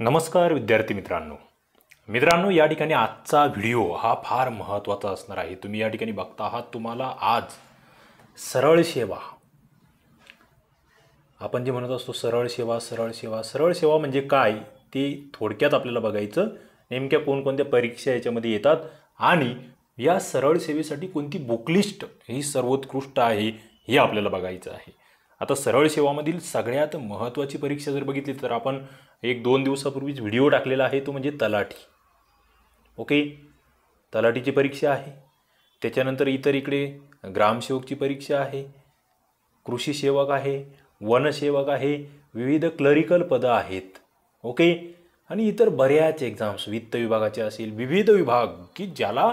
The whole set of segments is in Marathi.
नमस्कार विद्यार्थी मित्रांनो मित्रांनो या ठिकाणी आजचा व्हिडिओ हा फार महत्त्वाचा असणार आहे तुम्ही या ठिकाणी बघता आहात तुम्हाला आज सरळ सेवा आपण जे म्हणत असतो सरळ सेवा सरळ सेवा सरळ सेवा म्हणजे काय ते थोडक्यात आपल्याला बघायचं नेमक्या कोणकोणत्या परीक्षा याच्यामध्ये येतात आणि या सरळ सेवेसाठी कोणती बुकलिस्ट ही सर्वोत्कृष्ट आहे हे आपल्याला बघायचं आहे आता सरळ सेवामधील सगळ्यात महत्त्वाची परीक्षा जर बघितली तर आपण एक दोन दिवसापूर्वीच व्हिडिओ टाकलेला आहे तो म्हणजे तलाठी ओके तलाठीची परीक्षा आहे त्याच्यानंतर इतर इकडे ग्रामसेवकची परीक्षा आहे कृषी सेवक आहे वनसेवक आहे विविध क्लरिकल पदं आहेत ओके आणि इतर बऱ्याच एक्झाम्स वित्त विभागाचे असेल विविध विभाग की ज्याला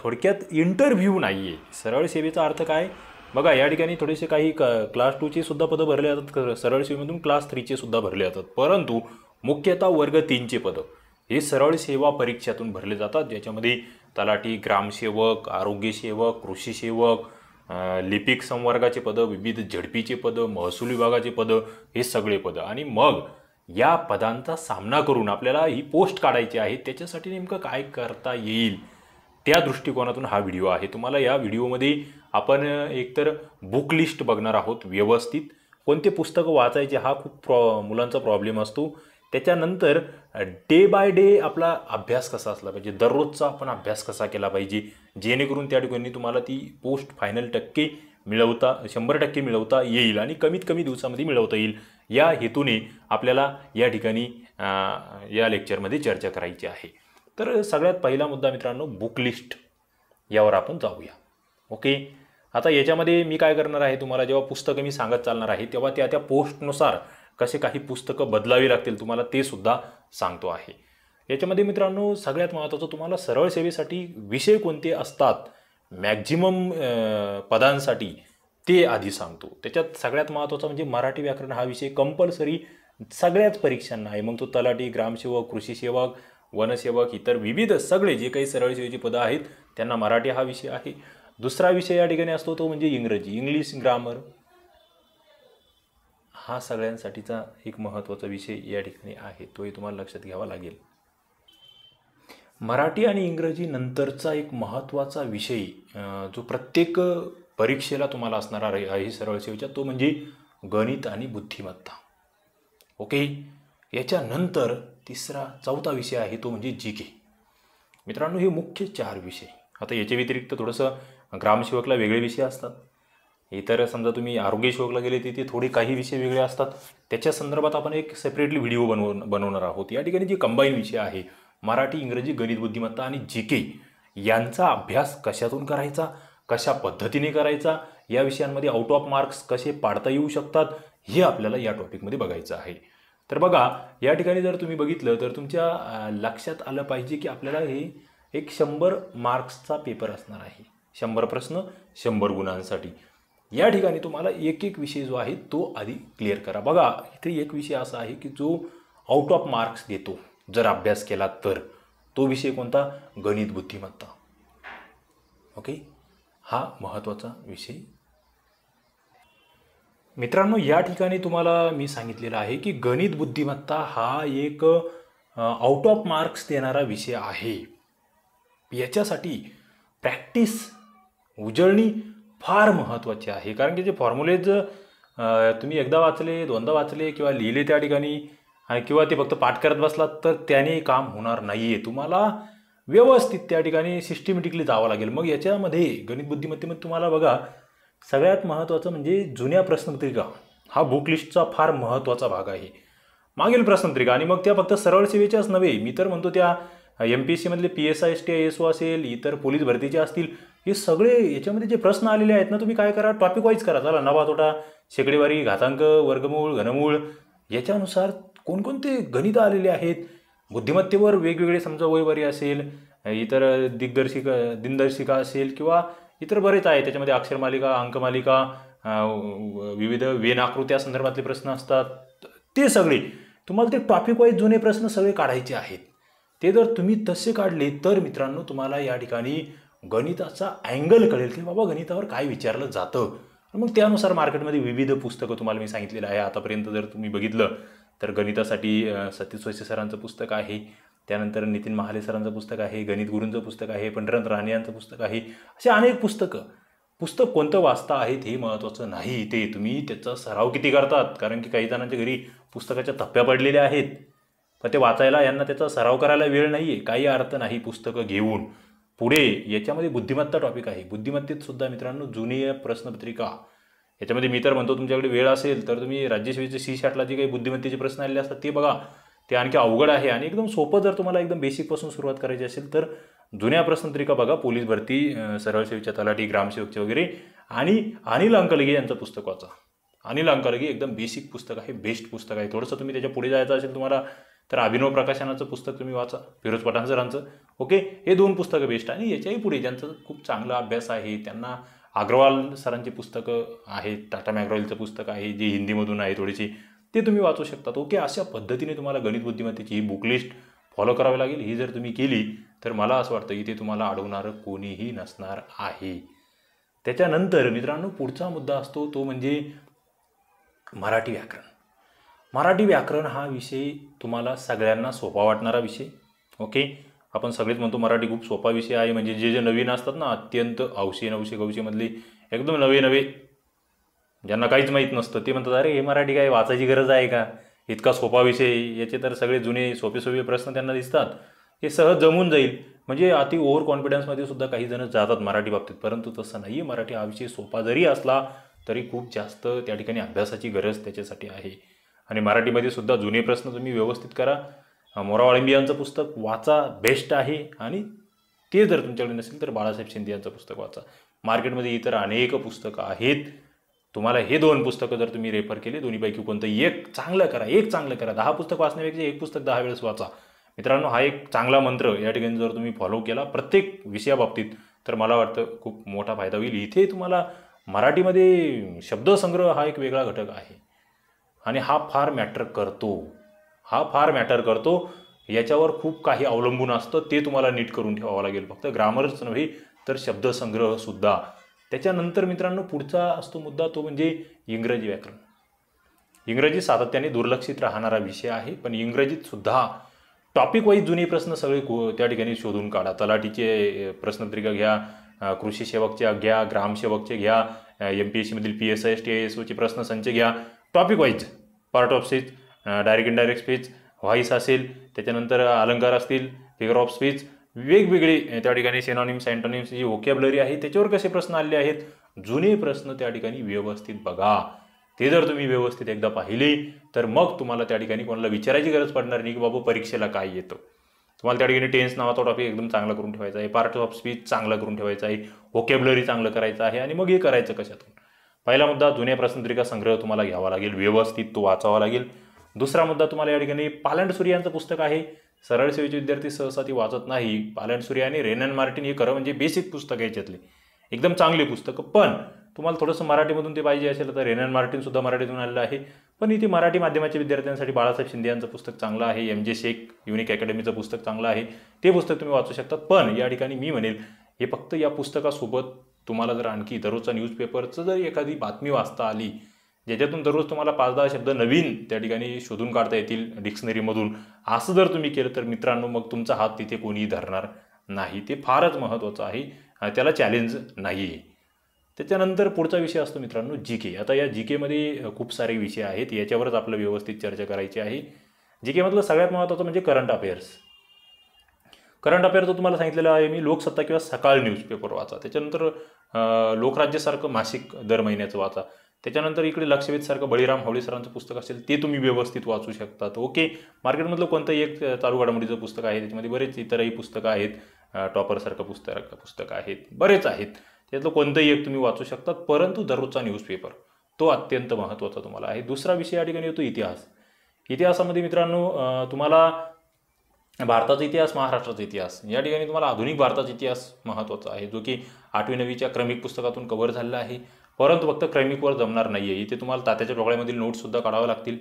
थोडक्यात इंटरव्ह्यू नाही आहे सरळ सेवेचा अर्थ काय बघा या ठिकाणी थोडेसे काही क क्लास टूची सुद्धा पदं भरले जातात सरळ सेवेमधून क्लास थ्रीचे सुद्धा भरले जातात परंतु मुख्यतः वर्ग तीनचे पदं हे सरळ सेवा परीक्षातून भरले जातात ज्याच्यामध्ये तलाठी ग्रामसेवक आरोग्यसेवक कृषीसेवक लिपिक संवर्गाचे पदं विविध झडपीचे पदं महसूल विभागाचे पदं हे सगळे पदं आणि मग या पदांचा सामना करून आपल्याला ही पोस्ट काढायची आहे त्याच्यासाठी नेमकं काय करता येईल त्या दृष्टिकोनातून हा व्हिडिओ आहे तुम्हाला या व्हिडिओमध्ये आपण एकतर बुक लिस्ट बघणार आहोत व्यवस्थित कोणते पुस्तकं वाचायचे हा खूप प्रॉ मुलांचा प्रॉब्लेम असतो त्याच्यानंतर डे बाय डे आपला अभ्यास कसा असला पाहिजे दररोजचा आपण अभ्यास कसा केला पाहिजे जेणेकरून त्या ठिकाणी तुम्हाला ती पोस्ट फायनल टक्के मिळवता शंभर टक्के मिळवता येईल आणि कमीत कमी दिवसामध्ये मिळवता येईल या हेतूने आपल्याला या ठिकाणी या लेक्चरमध्ये चर्चा करायची आहे तर सगळ्यात पहिला मुद्दा मित्रांनो बुक लिस्ट यावर आपण जाऊया ओके आता याच्यामध्ये मी काय करणार आहे तुम्हाला जेव्हा पुस्तकं मी सांगत चालणार आहे तेव्हा त्या त्या पोस्टनुसार कसे काही पुस्तकं बदलावी लागतील तुम्हाला ते सुद्धा सांगतो आहे याच्यामध्ये मित्रांनो सगळ्यात महत्त्वाचं तुम्हाला सरळ सेवेसाठी विषय कोणते असतात मॅक्झिमम पदांसाठी ते आधी सांगतो त्याच्यात सगळ्यात महत्त्वाचं म्हणजे मराठी व्याकरण हा विषय कंपल्सरी सगळ्याच परीक्षांना आहे मग तो तलाठी ग्रामसेवक कृषी सेवक वनसेवक इतर विविध सगळे जे काही सरळ सेवेची पदं आहेत त्यांना मराठी हा विषय आहे दुसरा विषय या ठिकाणी असतो तो म्हणजे इंग्रजी इंग्लिश ग्रामर हा सगळ्यांसाठीचा एक महत्त्वाचा विषय या ठिकाणी आहे तोही तुम्हाला लक्षात घ्यावा लागेल मराठी आणि इंग्रजी नंतरचा एक महत्त्वाचा विषय जो प्रत्येक परीक्षेला तुम्हाला असणारा आहे सरळ सेवेचा तो म्हणजे गणित आणि बुद्धिमत्ता ओके याच्यानंतर तिसरा चौथा विषय आहे तो म्हणजे जी के मित्रांनो हे मुख्य चार विषय आता याच्या व्यतिरिक्त थोडंसं ग्रामसेवकला वेगळे विषय असतात इतर समजा तुम्ही आरोग्यसेवकला गेले तिथे थोडे काही विषय वेगळे असतात त्याच्या संदर्भात आपण एक सेपरेटली व्हिडिओ बनव बनवणार आहोत या ठिकाणी जे कंबाईन विषय आहे मराठी इंग्रजी गणित बुद्धिमत्ता आणि जी के यांचा अभ्यास कशातून करायचा कशा पद्धतीने करायचा या विषयांमध्ये आउट ऑफ मार्क्स कसे पाडता येऊ शकतात हे आपल्याला या टॉपिकमध्ये बघायचं आहे तर बघा या ठिकाणी जर तुम्ही बघितलं तर तुमच्या लक्षात आलं पाहिजे की आपल्याला हे एक शंभर मार्क्सचा पेपर असणार आहे शंभर प्रश्न शंभर गुणांसाठी या ठिकाणी तुम्हाला एक एक विषय जो आहे तो आधी क्लिअर करा बघा इथे एक विषय असा आहे की जो आउट ऑफ मार्क्स देतो जर अभ्यास केला तर तो विषय कोणता गणित बुद्धिमत्ता ओके हा महत्त्वाचा विषय मित्रांनो या ठिकाणी तुम्हाला मी सांगितलेलं आहे की गणित बुद्धिमत्ता हा एक आउट ऑफ मार्क्स देणारा विषय आहे याच्यासाठी प्रॅक्टिस उजळणी फार महत्त्वाची आहे कारण की जे फॉर्म्युलेज तुम्ही एकदा वाचले दोनदा वाचले किंवा लिहिले त्या ठिकाणी किंवा ते फक्त पाठ करत बसलात तर त्याने काम होणार नाही आहे तुम्हाला व्यवस्थित त्या ठिकाणी सिस्टमॅटिकली जावं लागेल मग याच्यामध्ये गणित बुद्धिमत्तेमध्ये तुम्हाला बघा सगळ्यात महत्त्वाचं म्हणजे जुन्या प्रश्नपत्रिका हा बुकलिस्टचा फार महत्त्वाचा भाग आहे मागील प्रश्नपत्रिका आणि मग त्या फक्त सरळ सेवेच्याच नव्हे मी तर म्हणतो त्या एम पी एस सीमधले P S I S T I S O असेल इतर पोलीस भरतीचे असतील हे सगळे याच्यामध्ये जे प्रश्न आलेले आहेत ना तुम्ही काय करा टॉपिक वाईज करा चला नवा तोटा शेकडेवारी घातांक वर्गमूळ घनमूळ याच्यानुसार कोणकोणते गणितं आलेले आहेत बुद्धिमत्तेवर वेगवेगळे समजा वयवारी असेल इतर दिग्दर्शिका दिनदर्शिका असेल किंवा इतर बरेच आहे त्याच्यामध्ये अक्षरमालिका अंकमालिका विविध वेनाकृत्या संदर्भातले प्रश्न असतात ते सगळे तुम्हाला ते टॉपिक वाईज जुने प्रश्न सगळे काढायचे आहेत ते जर तुम्ही तसे काढले तर मित्रांनो तुम्हाला या ठिकाणी गणिताचा अँगल कळेल की बाबा गणितावर काय विचारलं जातं मग त्यानुसार मार्केटमध्ये विविध पुस्तकं तुम्हाला मी सांगितलेलं आहे आतापर्यंत जर तुम्ही बघितलं तर गणितासाठी सतीश वैसे सरांचं पुस्तक आहे त्यानंतर नितीन महाले सरांचं पुस्तक आहे गणित गुरूंचं पुस्तक आहे पंडरंत राणे यांचं पुस्तक आहे असे अनेक पुस्तकं पुस्तक कोणतं वाचता आहेत हे महत्त्वाचं नाही ते तुम्ही त्याचा सराव किती करतात कारण की काही जणांच्या घरी पुस्तकाच्या थप्प्या पडलेल्या आहेत पण ते वाचायला यांना त्याचा सराव करायला वेळ नाही आहे काही अर्थ नाही पुस्तकं घेऊन पुढे याच्यामध्ये बुद्धिमत्ता टॉपिक आहे बुद्धिमत्तेत सुद्धा मित्रांनो जुनी प्रश्नपत्रिका याच्यामध्ये मी तर म्हणतो तुमच्याकडे वेळ असेल तर तुम्ही राज्यसेवेचे सी शाटला जे काही बुद्धिमत्तेचे प्रश्न आलेले असतात ते बघा ते आणखी अवघड आहे आणि एकदम सोपं जर तुम्हाला एकदम बेसिकपासून सुरुवात करायची असेल तर जुन्या प्रश्नपत्रिका बघा पोलीस भरती सरळसेवीच्या तलाठी ग्रामसेवकचे वगैरे आणि अनिल अंकलगे यांचं पुस्तक वाचा अनिल अंकलगे एकदम बेसिक पुस्तक आहे बेस्ट पुस्तक आहे थोडंसं तुम्ही त्याच्या पुढे जायचं असेल तुम्हाला तर अभिनव प्रकाशनाचं पुस्तक तुम्ही वाचा फिरोज पठाण सरांचं ओके हे दोन पुस्तकं बेस्ट आणि याच्याही पुढे ज्यांचं खूप चांगला अभ्यास आहे त्यांना अग्रवाल सरांची पुस्तकं आहेत टाटा मॅग्रॉईलचं पुस्तक आहे जी हिंदीमधून आहे थोडीशी ते तुम्ही वाचू शकतात ओके अशा पद्धतीने तुम्हाला गणित बुद्धिमत्तेची ही बुकलिस्ट फॉलो करावी लागेल ही जर तुम्ही केली तर मला असं वाटतं की ते तुम्हाला अडवणारं कोणीही नसणार आहे त्याच्यानंतर मित्रांनो पुढचा मुद्दा असतो तो म्हणजे मराठी व्याकरण मराठी व्याकरण हा विषय तुम्हाला सगळ्यांना सोपा वाटणारा विषय ओके आपण सगळेच म्हणतो मराठी खूप सोपा विषय आहे म्हणजे जे जे नवीन असतात ना अत्यंत अवशे नवशे गवशेमधले एकदम नवे नवे ज्यांना काहीच माहीत नसतं ते म्हणतात अरे हे मराठी काय वाचायची गरज आहे का इतका सोपा विषय याचे तर सगळे जुने सोपे सोपे प्रश्न त्यांना दिसतात हे सहज जमून जाईल म्हणजे अति ओव्हर कॉन्फिडन्समध्ये सुद्धा काही जण जातात मराठी बाबतीत परंतु तसं नाही आहे मराठी हा विषय सोपा जरी असला तरी खूप जास्त त्या ठिकाणी अभ्यासाची गरज त्याच्यासाठी आहे आणि मराठीमध्ये सुद्धा जुने प्रश्न तुम्ही व्यवस्थित करा मोरा पुस्तक वाचा बेस्ट आहे आणि ते जर तुमच्याकडे नसेल तर बाळासाहेब शिंदे यांचं पुस्तक वाचा मार्केटमध्ये इतर अनेक पुस्तकं आहेत तुम्हाला हे दोन पुस्तकं जर तुम्ही रेफर केले दोन्हीपैकी कोणतं एक चांगलं करा एक चांगलं करा दहा पुस्तक वाचण्यापेक्षा एक पुस्तक दहा वेळेस वाचा मित्रांनो हा एक चांगला मंत्र या ठिकाणी जर तुम्ही फॉलो केला प्रत्येक विषयाबाबतीत तर मला वाटतं खूप मोठा फायदा होईल इथे तुम्हाला मराठीमध्ये शब्दसंग्रह हा एक वेगळा घटक आहे आणि हा फार मॅटर करतो हा फार मॅटर करतो याच्यावर खूप काही अवलंबून असतं ते तुम्हाला नीट करून ठेवावं लागेल फक्त ग्रामरच नव्हे तर शब्दसंग्रहसुद्धा त्याच्यानंतर मित्रांनो पुढचा असतो मुद्दा तो म्हणजे इंग्रजी व्याकरण इंग्रजी सातत्याने दुर्लक्षित राहणारा विषय आहे पण इंग्रजीत सुद्धा टॉपिक वाईज जुने प्रश्न सगळे त्या ठिकाणी शोधून काढा तलाठीचे प्रश्नपत्रिका घ्या कृषी सेवकच्या घ्या ग्रामसेवकचे घ्या एम पी एस सीमधील P S I S T I S ओचे संच घ्या topic wise part of speech direct indirect speech voice असेल त्याच्यानंतर अलंकार असतील फिगर ऑफ स्पीच वेगवेगळे त्या ठिकाणी सेनॉनिम्स अँटोनिम्स जी ओकॅबलरी आहे त्याच्यावर कसे प्रश्न आले आहेत जुने प्रश्न त्या ठिकाणी व्यवस्थित बघा ते जर तुम्ही व्यवस्थित एकदा पाहिले तर मग तुम्हाला त्या ठिकाणी कोणाला विचारायची गरज पडणार नाही की बाबू परीक्षेला काय येतं तुम्हाला त्या ठिकाणी टेन्स नावाचा टॉपिक एकदम चांगला करून ठेवायचा आहे पार्ट ऑफ स्पीच चांगला करून ठेवायचा आहे ओकॅबलरी चांगलं करायचं आहे आणि मग हे करायचं कशातून पहिला मुद्दा जुन्या प्रश्नपत्रिका संग्रह तुम्हाला घ्यावा लागेल व्यवस्थित तो वाचावा लागेल दुसरा मुद्दा तुम्हाला या ठिकाणी पालंड सूर्यांचं पुस्तक आहे सरळ सेवेचे विद्यार्थी सहसा ती वाचत नाही पालन सूर्य आणि रेनन मार्टिन हे खरं म्हणजे बेसिक आहे याच्यातले एकदम चांगली पुस्तकं पण तुम्हाला थोडंसं मराठीमधून ते पाहिजे असेल तर रेनन मार्टिन सुद्धा मराठीतून आलेलं आहे पण इथे मराठी माध्यमाच्या विद्यार्थ्यांसाठी बाळासाहेब शिंदे यांचं पुस्तक चांगलं आहे एम जे शेख युनिक अकॅडमीचं पुस्तक चांगलं आहे ते पुस्तक तुम्ही वाचू शकतात पण या ठिकाणी मी म्हणेल हे फक्त या पुस्तकासोबत तुम्हाला जर आणखी दररोजचा न्यूजपेपरचं जर एखादी बातमी वाचता आली ज्याच्यातून दररोज तुम्हाला पाच दहा शब्द नवीन त्या ठिकाणी शोधून काढता येतील डिक्शनरीमधून असं जर तुम्ही केलं तर मित्रांनो मग तुमचा हात तिथे कोणीही धरणार नाही ते फारच महत्त्वाचं आहे त्याला चॅलेंज नाही आहे त्याच्यानंतर पुढचा विषय असतो मित्रांनो जी के आता या जी केमध्ये खूप सारे विषय आहेत याच्यावरच आपलं व्यवस्थित चर्चा करायची आहे जी केमधलं सगळ्यात महत्त्वाचं म्हणजे करंट अफेअर्स करंट अफेअर तुम्हाला सांगितलेलं आहे मी लोकसत्ता किंवा सकाळ न्यूजपेपर वाचा त्याच्यानंतर लोकराज्यासारखं मासिक दर महिन्याचं वाचा त्याच्यानंतर इकडे सारखं बळीराम सरांचं पुस्तक असेल ते तुम्ही व्यवस्थित वाचू शकतात ओके मार्केटमधलं कोणतंही एक चालू घडामोडीचं पुस्तक आहे त्याच्यामध्ये बरेच इतरही पुस्तकं आहेत टॉपरसारखं पुस्तक पुस्तकं आहेत बरेच आहेत त्यातलं कोणतंही एक तुम्ही वाचू शकतात परंतु दररोजचा न्यूजपेपर तो अत्यंत महत्त्वाचा तुम्हाला आहे दुसरा विषय या ठिकाणी येतो इतिहास इतिहासामध्ये मित्रांनो तुम्हाला भारताचा इतिहास महाराष्ट्राचा इतिहास या ठिकाणी तुम्हाला आधुनिक भारताचा इतिहास महत्त्वाचा आहे जो की आठवी नवीच्या क्रमिक पुस्तकातून कव्हर झालेला आहे परंतु फक्त क्रमिकवर जमणार नाही आहे इथे तुम्हाला तात्याच्या डोळ्यामधील नोट्ससुद्धा काढावं लागतील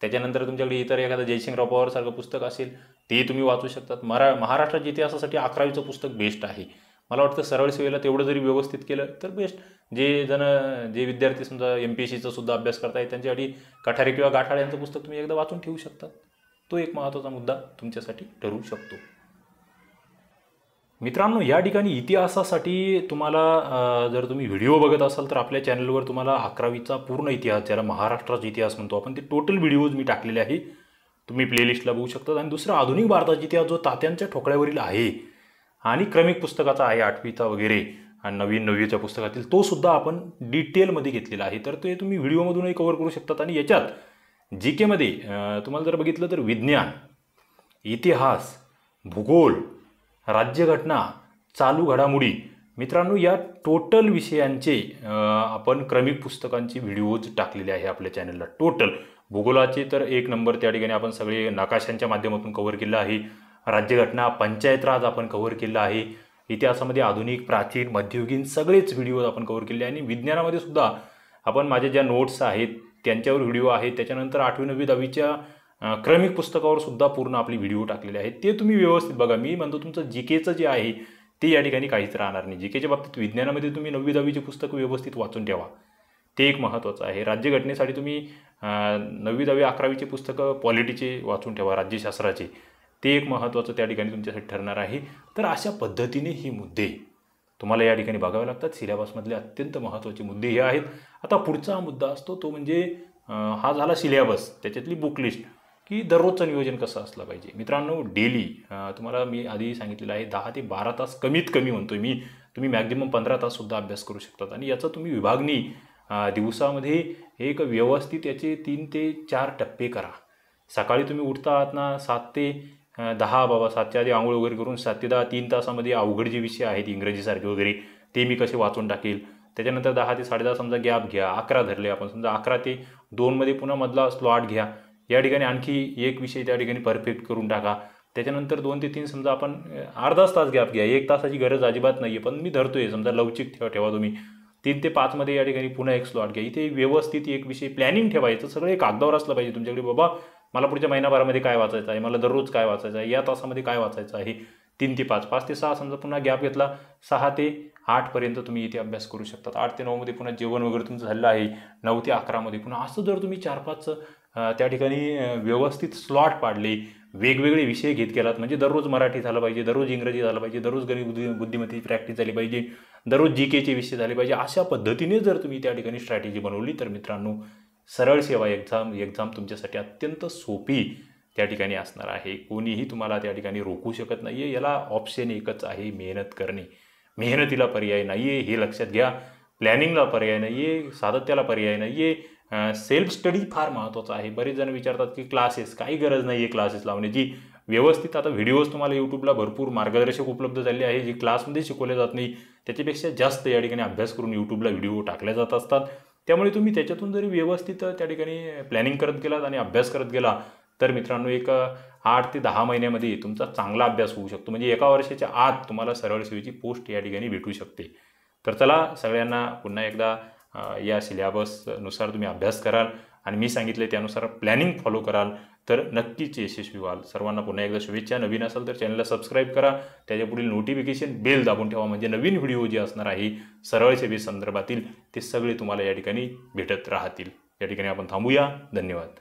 त्याच्यानंतर तुमच्याकडे इतर एखादं जयसिंगराव पवारसारखं पुस्तक असेल तेही तुम्ही वाचू शकतात मरा महाराष्ट्राच्या इतिहासासाठी अकरावीचं पुस्तक बेस्ट आहे मला वाटतं सरळ सेवेला तेवढं जरी व्यवस्थित केलं तर बेस्ट जे जण जे विद्यार्थी समजा एम पी एस सीचा सुद्धा अभ्यास करताय त्यांच्यासाठी कठारे किंवा गाठाळ्यांचं पुस्तक तुम्ही एकदा वाचून ठेवू शकता तो एक महत्त्वाचा मुद्दा तुमच्यासाठी ठरू शकतो मित्रांनो या ठिकाणी इतिहासासाठी तुम्हाला जर तुम्ही व्हिडिओ बघत असाल तर आपल्या चॅनलवर तुम्हाला अकरावीचा पूर्ण इतिहास ज्याला महाराष्ट्राचा इतिहास म्हणतो आपण ते टोटल व्हिडिओज मी टाकलेले आहे तुम्ही प्लेलिस्टला बघू शकता आणि दुसरा आधुनिक भारताचा इतिहास जो तात्यांच्या ठोकळ्यावरील आहे आणि क्रमिक पुस्तकाचा आहे आठवीचा वगैरे आणि नवीन नववीच्या पुस्तकातील तो सुद्धा आपण डिटेलमध्ये घेतलेला आहे तर ते तुम्ही व्हिडिओमधूनही कव्हर करू शकतात आणि याच्यात जी केमध्ये तुम्हाला जर बघितलं तर विज्ञान इतिहास भूगोल राज्यघटना चालू घडामोडी मित्रांनो या टोटल विषयांचे आपण क्रमिक पुस्तकांचे व्हिडिओज टाकलेले आहे आपल्या चॅनलला टोटल भूगोलाचे तर एक नंबर त्या ठिकाणी आपण सगळे नकाशांच्या माध्यमातून कव्हर केलं आहे राज्यघटना पंचायत राज आपण कव्हर केलं आहे इतिहासामध्ये आधुनिक प्राचीन मध्ययुगीन सगळेच व्हिडिओज आपण कव्हर केले आणि विज्ञानामध्ये सुद्धा आपण माझ्या ज्या नोट्स आहेत त्यांच्यावर व्हिडिओ आहेत त्याच्यानंतर आठवी नववी दहावीच्या क्रमिक पुस्तकावर सुद्धा पूर्ण आपले व्हिडिओ टाकलेले आहेत ते तुम्ही व्यवस्थित बघा मी म्हणतो तुमचं जी केचं जे आहे ते या ठिकाणी काहीच राहणार नाही जी केच्या बाबतीत विज्ञानामध्ये तुम्ही नववी दहावीचे पुस्तक व्यवस्थित वाचून ठेवा ते एक महत्त्वाचं आहे राज्यघटनेसाठी तुम्ही नववी दहावी अकरावीचे पुस्तकं पॉलिटीचे वाचून ठेवा राज्यशास्त्राचे ते एक महत्त्वाचं त्या ठिकाणी तुमच्यासाठी ठरणार आहे तर अशा पद्धतीने हे मुद्दे तुम्हाला या ठिकाणी बघावे लागतात सिलेबसमधले अत्यंत महत्त्वाचे मुद्दे हे आहेत आता पुढचा मुद्दा असतो तो म्हणजे हा झाला सिलेबस त्याच्यातली बुक लिस्ट की दररोजचं नियोजन कसं असलं पाहिजे मित्रांनो डेली तुम्हाला मी आधी सांगितलेलं आहे दहा ते बारा तास कमीत कमी म्हणतो मी तुम्ही मॅक्झिमम पंधरा ताससुद्धा अभ्यास करू शकतात आणि याचा तुम्ही विभागणी दिवसामध्ये एक व्यवस्थित याचे तीन ते चार टप्पे करा सकाळी तुम्ही उठता आहात ना सात ते दहा बाबा सातच्या आधी आंघोळ वगैरे करून सात ते दहा तीन तासामध्ये अवघड जे विषय आहेत इंग्रजीसारखे वगैरे ते मी कसे वाचून टाकेल त्याच्यानंतर दहा ते साडेदहा समजा गॅप घ्या अकरा धरले आपण समजा अकरा ते दोनमध्ये पुन्हा मधला स्लॉट घ्या या ठिकाणी आणखी एक विषय त्या ठिकाणी परफेक्ट करून टाका त्याच्यानंतर दोन ते तीन समजा आपण अर्धाच तास गॅप घ्या एक तासाची गरज अजिबात नाही आहे पण मी धरतो आहे समजा लवचिक ठेवा ठेवा तुम्ही तीन ते पाचमध्ये या ठिकाणी पुन्हा एक स्लॉट घ्या इथे व्यवस्थित एक विषय प्लॅनिंग ठेवायचं सगळं कागदावर असलं पाहिजे तुमच्याकडे बाबा मला पुढच्या महिनाभरामध्ये काय वाचायचं आहे मला दररोज काय वाचायचं आहे या तासामध्ये काय वाचायचं आहे तीन ते पाच पाच ते सहा समजा पुन्हा गॅप घेतला सहा ते आठपर्यंत तुम्ही इथे अभ्यास करू शकतात आठ ते नऊमध्ये पुन्हा जेवण वगैरे तुमचं झालं आहे नऊ ते अकरामध्ये पुन्हा असं जर तुम्ही चार पाच त्या ठिकाणी व्यवस्थित स्लॉट पाडले वेगवेगळे विषय घेत गेलात म्हणजे दररोज मराठी झालं पाहिजे दररोज इंग्रजी झालं पाहिजे दररोज गणित बुद्धी बुद्धिमत्तेची प्रॅक्टिस झाली पाहिजे दररोज जी केचे विषय झाले पाहिजे अशा पद्धतीने जर तुम्ही त्या ठिकाणी स्ट्रॅटेजी बनवली तर मित्रांनो सरळ सेवा एक्झाम एक्झाम तुमच्यासाठी अत्यंत सोपी त्या ठिकाणी असणार आहे कोणीही तुम्हाला त्या ठिकाणी रोखू शकत नाही आहे याला ऑप्शन एकच आहे मेहनत करणे मेहनतीला पर्याय नाही आहे हे लक्षात घ्या प्लॅनिंगला पर्याय नाही आहे सातत्याला पर्याय नाही आहे सेल्फ स्टडी फार महत्त्वाचा आहे बरेच जण विचारतात की क्लासेस काही गरज नाही आहे क्लासेस लावण्याची व्यवस्थित आता व्हिडिओज तुम्हाला यूट्यूबला भरपूर मार्गदर्शक उपलब्ध झाले आहे जे क्लासमध्ये शिकवले जात नाही त्याच्यापेक्षा जास्त या ठिकाणी अभ्यास करून यूट्यूबला व्हिडिओ टाकल्या जात असतात त्यामुळे तुम्ही त्याच्यातून जरी व्यवस्थित त्या ठिकाणी प्लॅनिंग करत गेलात आणि अभ्यास करत गेला तर मित्रांनो एक आठ ते दहा महिन्यामध्ये तुमचा चांगला अभ्यास होऊ शकतो म्हणजे एका वर्षाच्या आत तुम्हाला सरळ सेवेची पोस्ट या ठिकाणी भेटू शकते तर चला सगळ्यांना पुन्हा एकदा या सिलेबसनुसार तुम्ही अभ्यास कराल आणि मी सांगितले त्यानुसार प्लॅनिंग फॉलो कराल तर नक्कीच यशस्वी व्हाल सर्वांना पुन्हा एकदा शुभेच्छा नवीन असाल तर चॅनलला सबस्क्राईब करा त्याच्या पुढील नोटिफिकेशन बेल दाबून ठेवा म्हणजे नवीन व्हिडिओ जे असणार आहे सरळ सेवे संदर्भातील ते सगळे तुम्हाला या ठिकाणी भेटत राहतील या ठिकाणी आपण थांबूया धन्यवाद